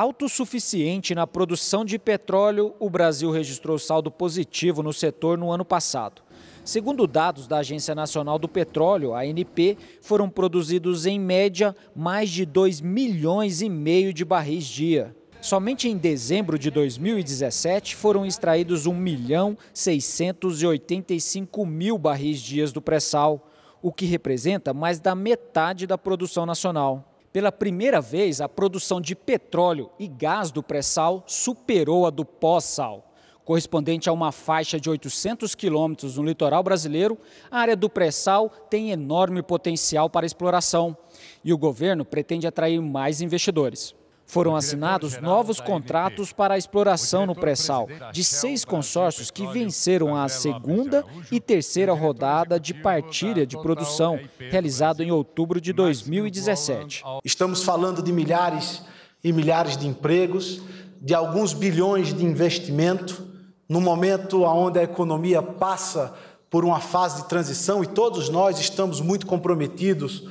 Autossuficiente na produção de petróleo, o Brasil registrou saldo positivo no setor no ano passado. Segundo dados da Agência Nacional do Petróleo, ANP, foram produzidos em média mais de 2 milhões e meio de barris dia. Somente em dezembro de 2017 foram extraídos 1 milhão 685 mil barris dias do pré-sal, o que representa mais da metade da produção nacional. Pela primeira vez, a produção de petróleo e gás do pré-sal superou a do pós-sal. Correspondente a uma faixa de 800 quilômetros no litoral brasileiro, a área do pré-sal tem enorme potencial para exploração e o governo pretende atrair mais investidores. Foram assinados novos contratos para a exploração no pré-sal de seis consórcios que venceram a segunda e terceira rodada de partilha de produção, realizado em outubro de 2017. Estamos falando de milhares e milhares de empregos, de alguns bilhões de investimento, no momento onde a economia passa por uma fase de transição e todos nós estamos muito comprometidos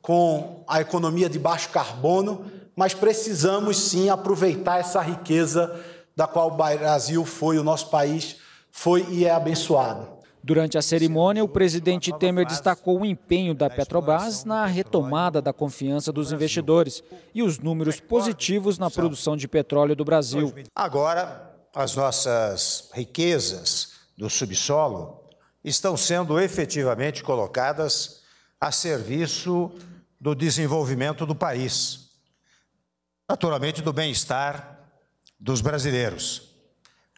com a economia de baixo carbono mas precisamos sim aproveitar essa riqueza da qual o Brasil foi, o nosso país foi e é abençoado. Durante a cerimônia, o presidente Temer destacou o empenho da Petrobras na retomada da confiança dos investidores e os números positivos na produção de petróleo do Brasil. Agora, as nossas riquezas do subsolo estão sendo efetivamente colocadas a serviço do desenvolvimento do país naturalmente do bem-estar dos brasileiros.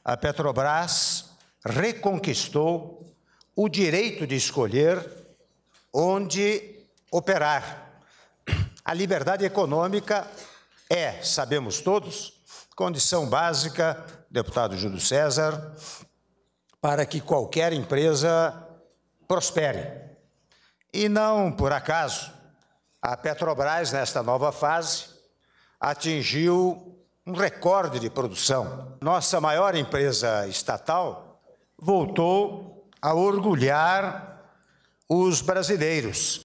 A Petrobras reconquistou o direito de escolher onde operar. A liberdade econômica é, sabemos todos, condição básica, deputado Júlio César, para que qualquer empresa prospere. E não por acaso, a Petrobras, nesta nova fase, atingiu um recorde de produção. Nossa maior empresa estatal voltou a orgulhar os brasileiros.